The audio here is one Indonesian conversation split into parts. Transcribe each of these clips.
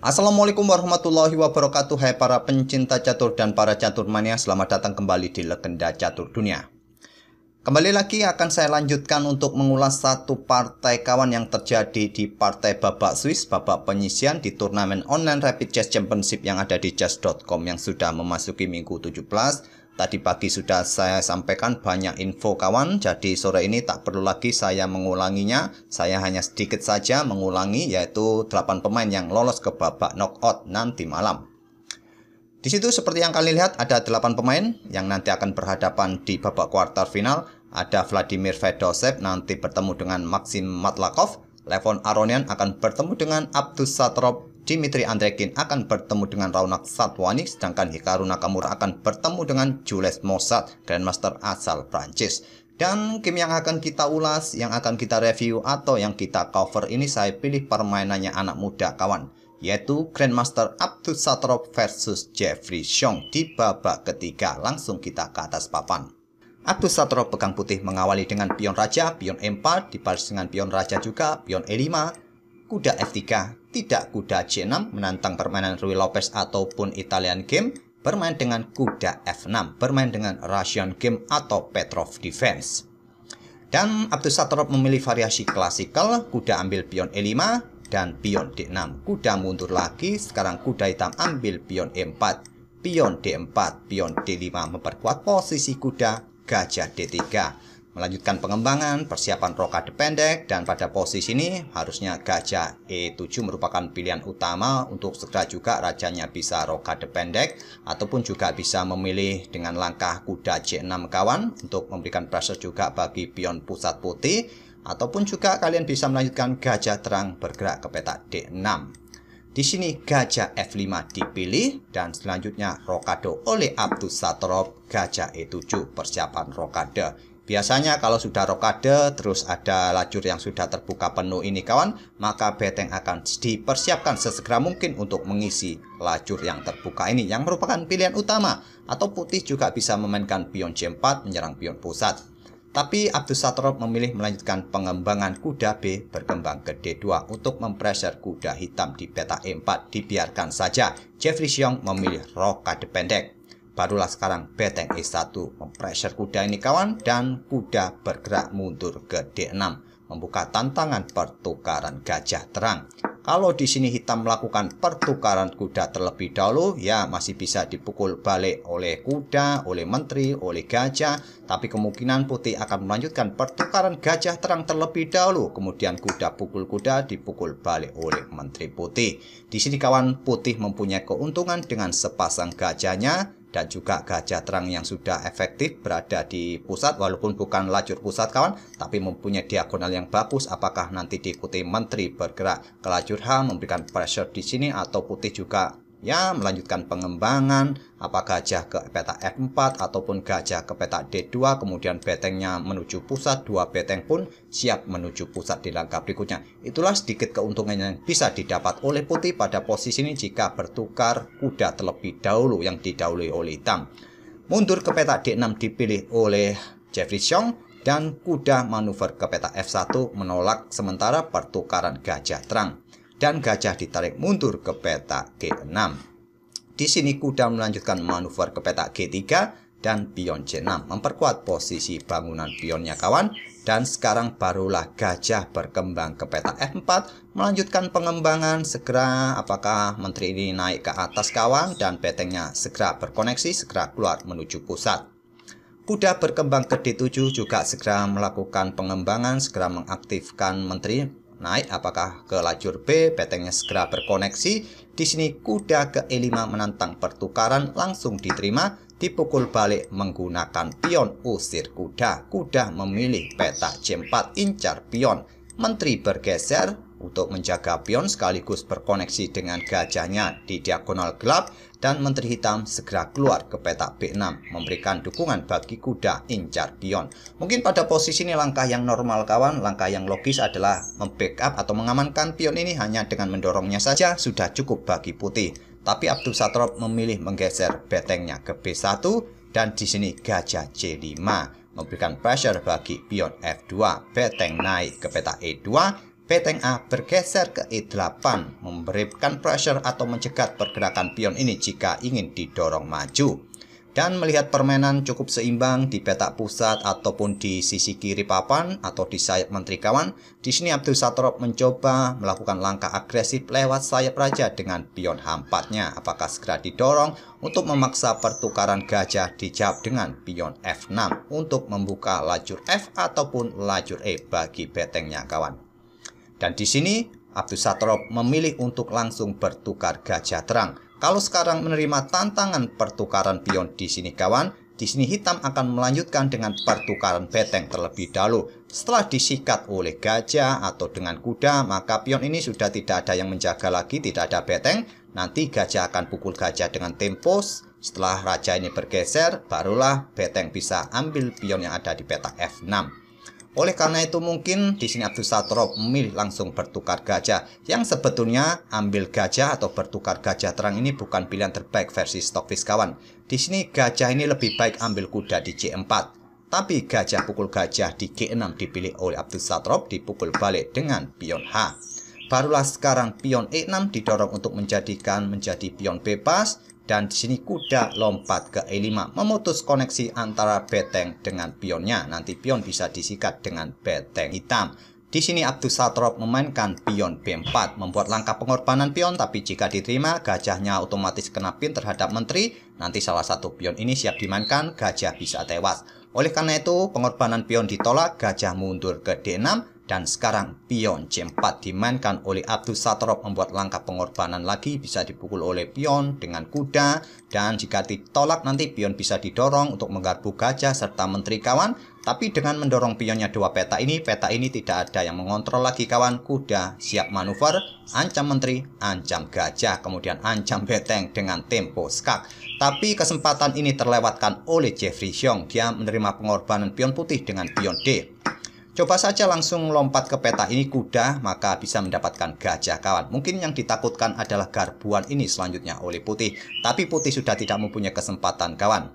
Assalamualaikum warahmatullahi wabarakatuh Hai para pencinta catur dan para catur mania Selamat datang kembali di Legenda Catur Dunia Kembali lagi akan saya lanjutkan untuk mengulas satu partai kawan yang terjadi di partai babak Swiss Babak penyisian di turnamen online Rapid Chess Championship yang ada di chess.com Yang sudah memasuki minggu 17 Tadi pagi sudah saya sampaikan banyak info kawan, jadi sore ini tak perlu lagi saya mengulanginya. Saya hanya sedikit saja mengulangi yaitu 8 pemain yang lolos ke babak knockout nanti malam. Di situ seperti yang kalian lihat ada 8 pemain yang nanti akan berhadapan di babak kuartal final. Ada Vladimir Fedosev nanti bertemu dengan Maxim Matlakov, Levon Aronian akan bertemu dengan Abdus Satrop Dimitri Andrekin akan bertemu dengan Raunak Satwani, sedangkan Hikaru Nakamura akan bertemu dengan Jules Mossad, Grandmaster asal Prancis. Dan game yang akan kita ulas, yang akan kita review atau yang kita cover ini saya pilih permainannya anak muda kawan, yaitu Grandmaster Abdul Satrop versus Jeffrey Xiong di babak ketiga. Langsung kita ke atas papan. Abdul Satrop pegang putih mengawali dengan pion raja, pion M4, dibalas dengan pion raja juga, pion E5, kuda F3, tidak kuda C6 menantang permainan Rui Lopez ataupun Italian Game, bermain dengan kuda F6, bermain dengan Russian Game atau Petrov Defense. Dan Abdusatorov memilih variasi klasikal, kuda ambil pion E5 dan pion D6. Kuda mundur lagi, sekarang kuda hitam ambil pion E4, pion D4, pion D5 memperkuat posisi kuda, gajah D3. Melanjutkan pengembangan, persiapan rokade pendek, dan pada posisi ini harusnya gajah E7 merupakan pilihan utama untuk segera juga rajanya bisa rokade pendek ataupun juga bisa memilih dengan langkah kuda C6 kawan untuk memberikan pressure juga bagi pion pusat putih ataupun juga kalian bisa melanjutkan gajah terang bergerak ke petak D6. Di sini gajah F5 dipilih dan selanjutnya rokado oleh Abdus Satrop gajah E7 persiapan rokade Biasanya kalau sudah rokade terus ada lajur yang sudah terbuka penuh ini kawan, maka beteng akan dipersiapkan sesegera mungkin untuk mengisi lajur yang terbuka ini yang merupakan pilihan utama atau putih juga bisa memainkan pion C4 menyerang pion pusat. Tapi Abdus Satrop memilih melanjutkan pengembangan kuda B berkembang ke D2 untuk mempreser kuda hitam di peta E4 dibiarkan saja. Jeffrey Xiong memilih rokade pendek. Barulah sekarang beteng E1 mempressure kuda ini kawan dan kuda bergerak mundur ke D6 membuka tantangan pertukaran gajah terang. Kalau di sini hitam melakukan pertukaran kuda terlebih dahulu, ya masih bisa dipukul balik oleh kuda, oleh menteri, oleh gajah. Tapi kemungkinan putih akan melanjutkan pertukaran gajah terang terlebih dahulu. Kemudian kuda pukul kuda dipukul balik oleh menteri putih. Di sini kawan putih mempunyai keuntungan dengan sepasang gajahnya dan juga gajah terang yang sudah efektif berada di pusat walaupun bukan lajur pusat kawan tapi mempunyai diagonal yang bagus apakah nanti diikuti menteri bergerak ke lajur H memberikan pressure di sini atau putih juga ya melanjutkan pengembangan apakah gajah ke peta F4 ataupun gajah ke peta D2 kemudian betengnya menuju pusat dua beteng pun siap menuju pusat di langkah berikutnya itulah sedikit keuntungan yang bisa didapat oleh putih pada posisi ini jika bertukar kuda terlebih dahulu yang didahului oleh hitam mundur ke peta D6 dipilih oleh Jeffrey Xiong dan kuda manuver ke peta F1 menolak sementara pertukaran gajah terang dan gajah ditarik mundur ke peta G6. Di sini kuda melanjutkan manuver ke peta G3 dan pion C6 memperkuat posisi bangunan pionnya kawan dan sekarang barulah gajah berkembang ke peta F4 melanjutkan pengembangan segera apakah menteri ini naik ke atas kawan dan petengnya segera berkoneksi segera keluar menuju pusat kuda berkembang ke D7 juga segera melakukan pengembangan segera mengaktifkan menteri naik apakah ke lajur B, betengnya segera berkoneksi. Di sini kuda ke E5 menantang pertukaran langsung diterima, dipukul balik menggunakan pion usir kuda. Kuda memilih peta C4 incar pion. Menteri bergeser, untuk menjaga pion sekaligus berkoneksi dengan gajahnya di diagonal gelap dan menteri hitam segera keluar ke petak B6 memberikan dukungan bagi kuda incar pion. Mungkin pada posisi ini langkah yang normal kawan, langkah yang logis adalah membackup atau mengamankan pion ini hanya dengan mendorongnya saja sudah cukup bagi putih. Tapi Abdul Satrop memilih menggeser betengnya ke B1 dan di sini gajah C5 memberikan pressure bagi pion F2. Beteng naik ke peta E2 peteng A bergeser ke E8 memberikan pressure atau mencegat pergerakan pion ini jika ingin didorong maju dan melihat permainan cukup seimbang di petak pusat ataupun di sisi kiri papan atau di sayap menteri kawan, di sini Abdul Satrop mencoba melakukan langkah agresif lewat sayap raja dengan pion hampatnya. Apakah segera didorong untuk memaksa pertukaran gajah dijawab dengan pion F6 untuk membuka lajur F ataupun lajur E bagi petengnya kawan. Dan di sini, Satrop memilih untuk langsung bertukar gajah terang. Kalau sekarang menerima tantangan pertukaran pion di sini kawan, di sini hitam akan melanjutkan dengan pertukaran beteng terlebih dahulu. Setelah disikat oleh gajah atau dengan kuda, maka pion ini sudah tidak ada yang menjaga lagi, tidak ada beteng. Nanti gajah akan pukul gajah dengan tempos. Setelah raja ini bergeser, barulah beteng bisa ambil pion yang ada di petak F6. Oleh karena itu mungkin di sini Abdul Satrop memilih langsung bertukar gajah yang sebetulnya ambil gajah atau bertukar gajah terang ini bukan pilihan terbaik versi stok kawan. Di sini gajah ini lebih baik ambil kuda di C4 tapi gajah pukul gajah di G6 dipilih oleh Abdul Satrop dipukul balik dengan pion H. Barulah sekarang pion E6 didorong untuk menjadikan menjadi pion bebas, dan di sini kuda lompat ke E5 memutus koneksi antara beteng dengan pionnya. Nanti pion bisa disikat dengan beteng hitam. Di sini Abdus Satrop memainkan pion B4, membuat langkah pengorbanan pion, tapi jika diterima, gajahnya otomatis kena pin terhadap menteri, nanti salah satu pion ini siap dimainkan, gajah bisa tewas. Oleh karena itu, pengorbanan pion ditolak, gajah mundur ke D6, dan sekarang pion C4 dimainkan oleh Abdul Satrop membuat langkah pengorbanan lagi bisa dipukul oleh pion dengan kuda dan jika ditolak nanti pion bisa didorong untuk menggaruk gajah serta menteri kawan tapi dengan mendorong pionnya dua peta ini peta ini tidak ada yang mengontrol lagi kawan kuda siap manuver ancam menteri ancam gajah kemudian ancam beteng dengan tempo skak tapi kesempatan ini terlewatkan oleh Jeffrey Xiong dia menerima pengorbanan pion putih dengan pion D Coba saja langsung lompat ke peta ini kuda, maka bisa mendapatkan gajah kawan. Mungkin yang ditakutkan adalah garbuan ini selanjutnya oleh putih. Tapi putih sudah tidak mempunyai kesempatan kawan.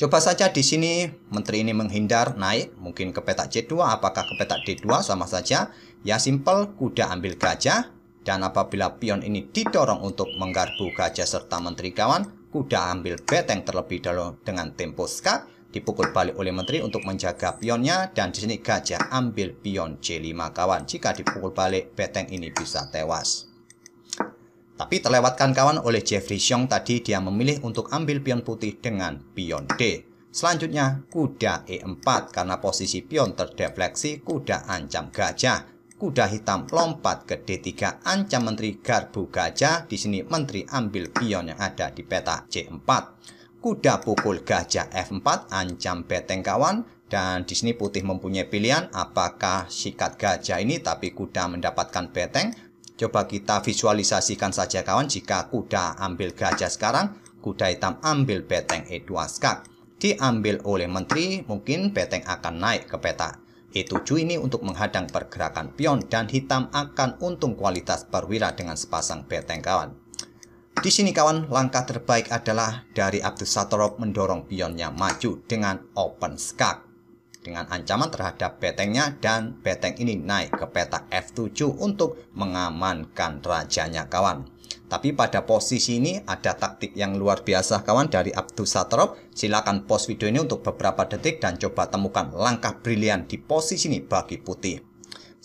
Coba saja di sini menteri ini menghindar naik mungkin ke petak C2 apakah ke petak D2 sama saja. Ya simple kuda ambil gajah dan apabila pion ini didorong untuk menggarbu gajah serta menteri kawan, kuda ambil beteng terlebih dahulu dengan tempo skak dipukul balik oleh menteri untuk menjaga pionnya dan di sini gajah ambil pion C5 kawan. Jika dipukul balik, beteng ini bisa tewas. Tapi terlewatkan kawan oleh Jeffrey Xiong tadi dia memilih untuk ambil pion putih dengan pion D. Selanjutnya kuda E4 karena posisi pion terdefleksi kuda ancam gajah. Kuda hitam lompat ke D3 ancam menteri garbu gajah. Di sini menteri ambil pion yang ada di peta C4 kuda pukul gajah F4 ancam beteng kawan dan di sini putih mempunyai pilihan apakah sikat gajah ini tapi kuda mendapatkan beteng coba kita visualisasikan saja kawan jika kuda ambil gajah sekarang kuda hitam ambil beteng E2 skak diambil oleh menteri mungkin beteng akan naik ke peta E7 ini untuk menghadang pergerakan pion dan hitam akan untung kualitas perwira dengan sepasang beteng kawan di sini kawan, langkah terbaik adalah dari Abdus Satorov mendorong pionnya maju dengan open skak. Dengan ancaman terhadap betengnya dan beteng ini naik ke petak F7 untuk mengamankan rajanya kawan. Tapi pada posisi ini ada taktik yang luar biasa kawan dari Abdus Satorov. Silakan pause video ini untuk beberapa detik dan coba temukan langkah brilian di posisi ini bagi putih.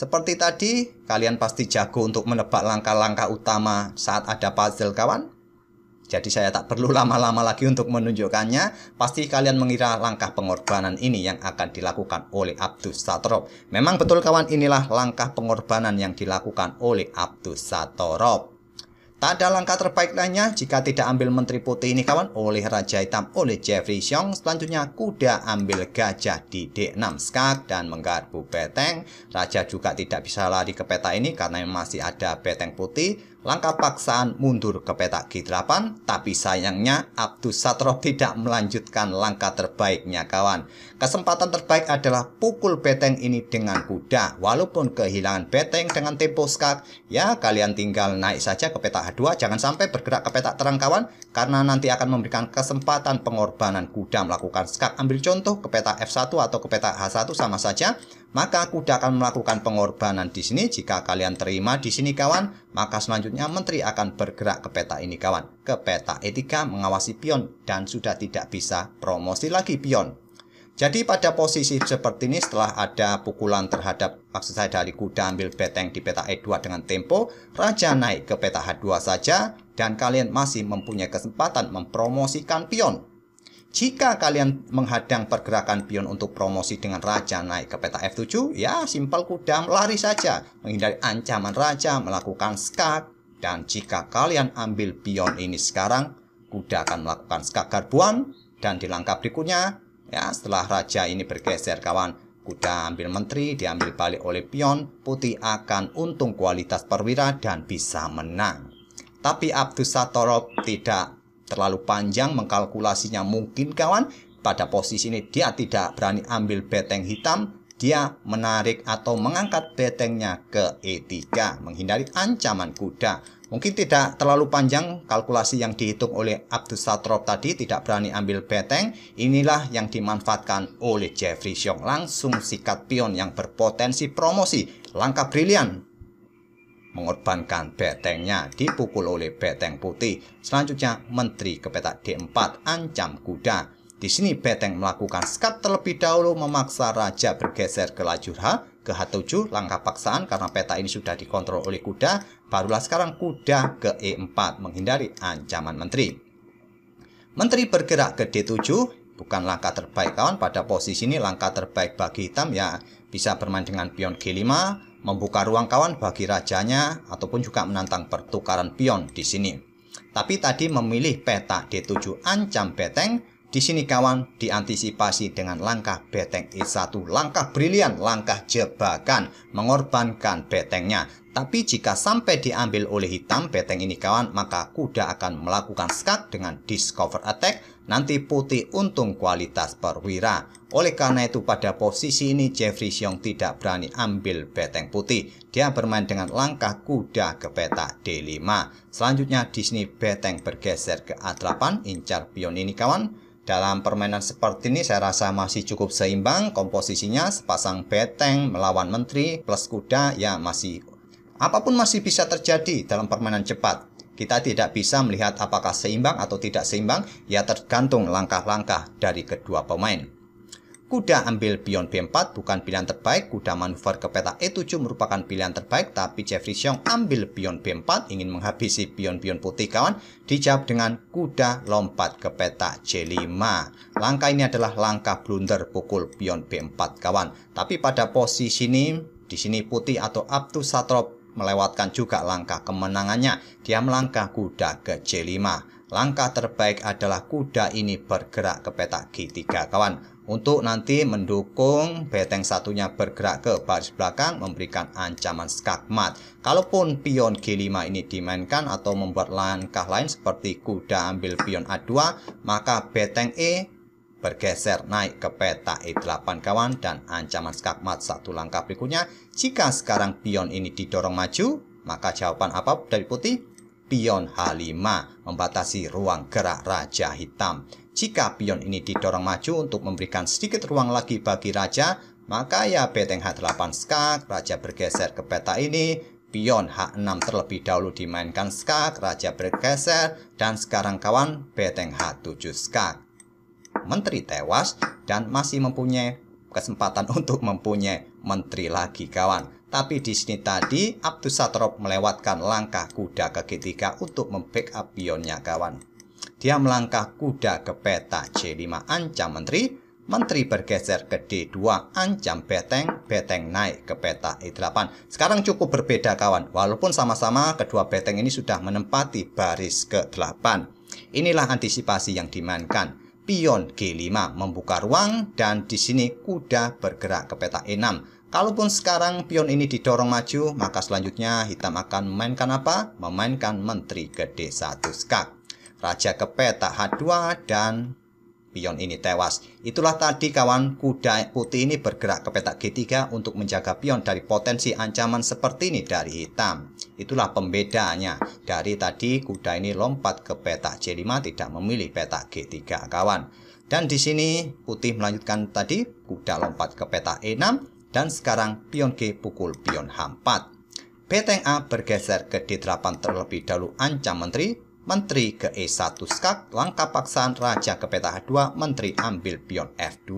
Seperti tadi, kalian pasti jago untuk menebak langkah-langkah utama saat ada puzzle kawan. Jadi saya tak perlu lama-lama lagi untuk menunjukkannya. Pasti kalian mengira langkah pengorbanan ini yang akan dilakukan oleh Abdus Satorop. Memang betul kawan inilah langkah pengorbanan yang dilakukan oleh Abdus Satorop. Tak ada langkah terbaik lainnya jika tidak ambil Menteri Putih ini kawan oleh Raja Hitam oleh Jeffrey Xiong. Selanjutnya kuda ambil gajah di D6 skak dan menggarbu beteng. Raja juga tidak bisa lari ke peta ini karena masih ada beteng putih. Langkah paksaan mundur ke petak G8, tapi sayangnya Abdus Satrov tidak melanjutkan langkah terbaiknya kawan. Kesempatan terbaik adalah pukul beteng ini dengan kuda. Walaupun kehilangan beteng dengan tempo skak, ya kalian tinggal naik saja ke petak H2, jangan sampai bergerak ke petak terang kawan, karena nanti akan memberikan kesempatan pengorbanan kuda melakukan skak. Ambil contoh ke petak F1 atau ke petak H1 sama saja, maka kuda akan melakukan pengorbanan di sini. Jika kalian terima di sini kawan, maka selanjutnya menteri akan bergerak ke peta ini kawan, ke peta etika mengawasi pion dan sudah tidak bisa promosi lagi pion. Jadi pada posisi seperti ini setelah ada pukulan terhadap maksud saya dari kuda ambil beteng di peta E2 dengan tempo, raja naik ke peta H2 saja dan kalian masih mempunyai kesempatan mempromosikan pion. Jika kalian menghadang pergerakan pion untuk promosi dengan raja naik ke peta F7, ya simpel kuda lari saja, menghindari ancaman raja, melakukan skak, dan jika kalian ambil pion ini sekarang, kuda akan melakukan skak garbuan, dan di langkah berikutnya, ya setelah raja ini bergeser kawan, kuda ambil menteri, diambil balik oleh pion, putih akan untung kualitas perwira dan bisa menang. Tapi Abdus Satorop tidak terlalu panjang mengkalkulasinya mungkin kawan pada posisi ini dia tidak berani ambil beteng hitam dia menarik atau mengangkat betengnya ke E3 menghindari ancaman kuda mungkin tidak terlalu panjang kalkulasi yang dihitung oleh Abdul Satrop tadi tidak berani ambil beteng inilah yang dimanfaatkan oleh Jeffrey Xiong langsung sikat pion yang berpotensi promosi langkah brilian mengorbankan betengnya dipukul oleh beteng putih. Selanjutnya, menteri ke petak D4 ancam kuda. Di sini beteng melakukan skat terlebih dahulu memaksa raja bergeser ke lajur H ke H7 langkah paksaan karena peta ini sudah dikontrol oleh kuda barulah sekarang kuda ke E4 menghindari ancaman menteri menteri bergerak ke D7 bukan langkah terbaik kawan pada posisi ini langkah terbaik bagi hitam ya bisa bermain dengan pion G5 membuka ruang kawan bagi rajanya ataupun juga menantang pertukaran pion di sini. Tapi tadi memilih peta D7 ancam beteng, di sini kawan diantisipasi dengan langkah beteng E1, langkah brilian, langkah jebakan, mengorbankan betengnya. Tapi jika sampai diambil oleh hitam beteng ini kawan, maka kuda akan melakukan skak dengan discover attack nanti putih untung kualitas perwira. Oleh karena itu pada posisi ini Jeffrey Xiong tidak berani ambil beteng putih. Dia bermain dengan langkah kuda ke peta D5. Selanjutnya Disney beteng bergeser ke A8 incar pion ini kawan. Dalam permainan seperti ini saya rasa masih cukup seimbang komposisinya sepasang beteng melawan menteri plus kuda ya masih apapun masih bisa terjadi dalam permainan cepat. Kita tidak bisa melihat apakah seimbang atau tidak seimbang, ya tergantung langkah-langkah dari kedua pemain. Kuda ambil pion B4 bukan pilihan terbaik, kuda manuver ke peta E7 merupakan pilihan terbaik, tapi Jeffrey Xiong ambil pion B4 ingin menghabisi pion-pion putih kawan, dijawab dengan kuda lompat ke peta C5. Langkah ini adalah langkah blunder pukul pion B4 kawan, tapi pada posisi ini, di sini putih atau to Satrop melewatkan juga langkah kemenangannya. Dia melangkah kuda ke C5. Langkah terbaik adalah kuda ini bergerak ke petak G3 kawan. Untuk nanti mendukung beteng satunya bergerak ke baris belakang memberikan ancaman skakmat. Kalaupun pion G5 ini dimainkan atau membuat langkah lain seperti kuda ambil pion A2, maka beteng E bergeser naik ke peta E8 kawan dan ancaman skakmat satu langkah berikutnya. Jika sekarang pion ini didorong maju, maka jawaban apa dari putih? Pion H5 membatasi ruang gerak raja hitam. Jika pion ini didorong maju untuk memberikan sedikit ruang lagi bagi raja, maka ya beteng H8 skak, raja bergeser ke peta ini, pion H6 terlebih dahulu dimainkan skak, raja bergeser, dan sekarang kawan beteng H7 skak menteri tewas dan masih mempunyai kesempatan untuk mempunyai menteri lagi kawan. Tapi di sini tadi Abdus Satrop melewatkan langkah kuda ke G3 untuk membackup pionnya kawan. Dia melangkah kuda ke peta C5 ancam menteri, menteri bergeser ke D2 ancam beteng, beteng naik ke peta E8. Sekarang cukup berbeda kawan, walaupun sama-sama kedua beteng ini sudah menempati baris ke-8. Inilah antisipasi yang dimainkan pion G5 membuka ruang dan di sini kuda bergerak ke peta E6. Kalaupun sekarang pion ini didorong maju, maka selanjutnya hitam akan memainkan apa? Memainkan menteri ke D1 skak. Raja ke peta H2 dan pion ini tewas. Itulah tadi kawan kuda putih ini bergerak ke petak G3 untuk menjaga pion dari potensi ancaman seperti ini dari hitam. Itulah pembedanya. Dari tadi kuda ini lompat ke petak C5 tidak memilih petak G3 kawan. Dan di sini putih melanjutkan tadi kuda lompat ke petak E6 dan sekarang pion G pukul pion H4. Peteng A bergeser ke D8 terlebih dahulu ancam menteri Menteri ke E1 skak, langkah paksaan Raja ke peta H2, Menteri ambil pion F2,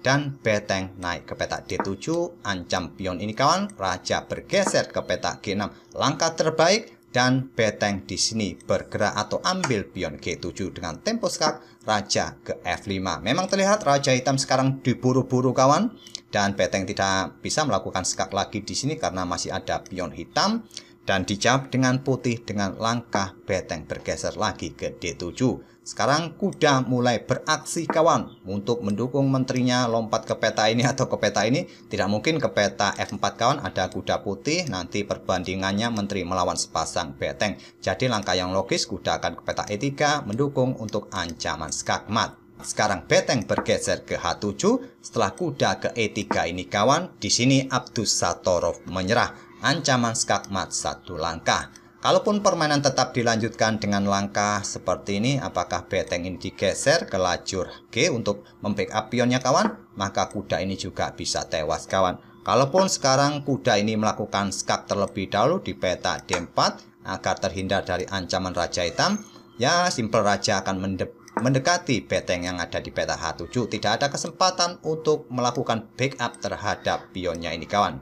dan beteng naik ke peta D7, ancam pion ini kawan, Raja bergeser ke peta G6, langkah terbaik, dan beteng di sini bergerak atau ambil pion G7 dengan tempo skak, Raja ke F5. Memang terlihat Raja Hitam sekarang diburu-buru kawan, dan beteng tidak bisa melakukan skak lagi di sini karena masih ada pion hitam dan dicap dengan putih dengan langkah beteng bergeser lagi ke D7. Sekarang kuda mulai beraksi kawan untuk mendukung menterinya lompat ke peta ini atau ke peta ini. Tidak mungkin ke peta F4 kawan ada kuda putih nanti perbandingannya menteri melawan sepasang beteng. Jadi langkah yang logis kuda akan ke peta E3 mendukung untuk ancaman skakmat. Sekarang beteng bergeser ke H7 setelah kuda ke E3 ini kawan. Di sini Abdus Satorov menyerah ancaman skakmat satu langkah. Kalaupun permainan tetap dilanjutkan dengan langkah seperti ini, apakah beteng ini digeser ke lajur G untuk membackup pionnya kawan? Maka kuda ini juga bisa tewas kawan. Kalaupun sekarang kuda ini melakukan skak terlebih dahulu di peta D4 agar terhindar dari ancaman raja hitam, ya simple raja akan mendekati beteng yang ada di peta H7. Tidak ada kesempatan untuk melakukan backup terhadap pionnya ini kawan.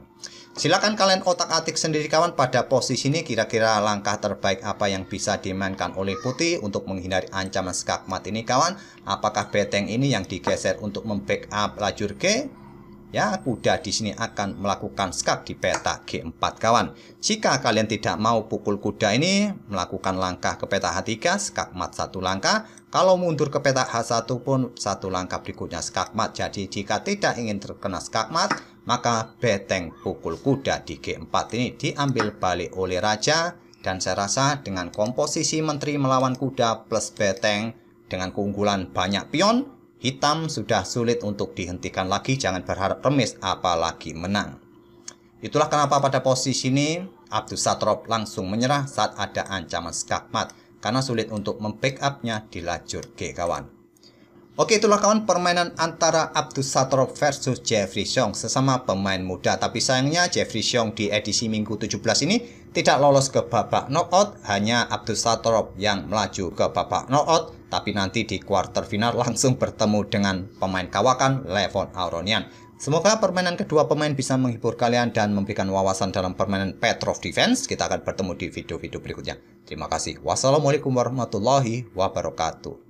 Silakan kalian otak-atik sendiri kawan pada posisi ini kira-kira langkah terbaik apa yang bisa dimainkan oleh putih untuk menghindari ancaman skakmat ini kawan. Apakah beteng ini yang digeser untuk membackup lajur G? Ya, kuda di sini akan melakukan skak di peta G4 kawan. Jika kalian tidak mau pukul kuda ini, melakukan langkah ke peta H3, skakmat satu langkah. Kalau mundur ke peta H1 pun satu langkah berikutnya skakmat. Jadi jika tidak ingin terkena skakmat, maka beteng pukul kuda di G4 ini diambil balik oleh raja dan saya rasa dengan komposisi menteri melawan kuda plus beteng dengan keunggulan banyak pion, hitam sudah sulit untuk dihentikan lagi, jangan berharap remis apalagi menang. Itulah kenapa pada posisi ini Abdus Satrop langsung menyerah saat ada ancaman skakmat karena sulit untuk mempick upnya di lajur G kawan. Oke itulah kawan permainan antara Abdus Satorov versus Jeffrey Xiong sesama pemain muda tapi sayangnya Jeffrey Xiong di edisi minggu 17 ini tidak lolos ke babak knockout hanya Abdus Satorov yang melaju ke babak knockout tapi nanti di quarter final langsung bertemu dengan pemain kawakan Levon Auronian. Semoga permainan kedua pemain bisa menghibur kalian dan memberikan wawasan dalam permainan Petrov Defense. Kita akan bertemu di video-video berikutnya. Terima kasih. Wassalamualaikum warahmatullahi wabarakatuh.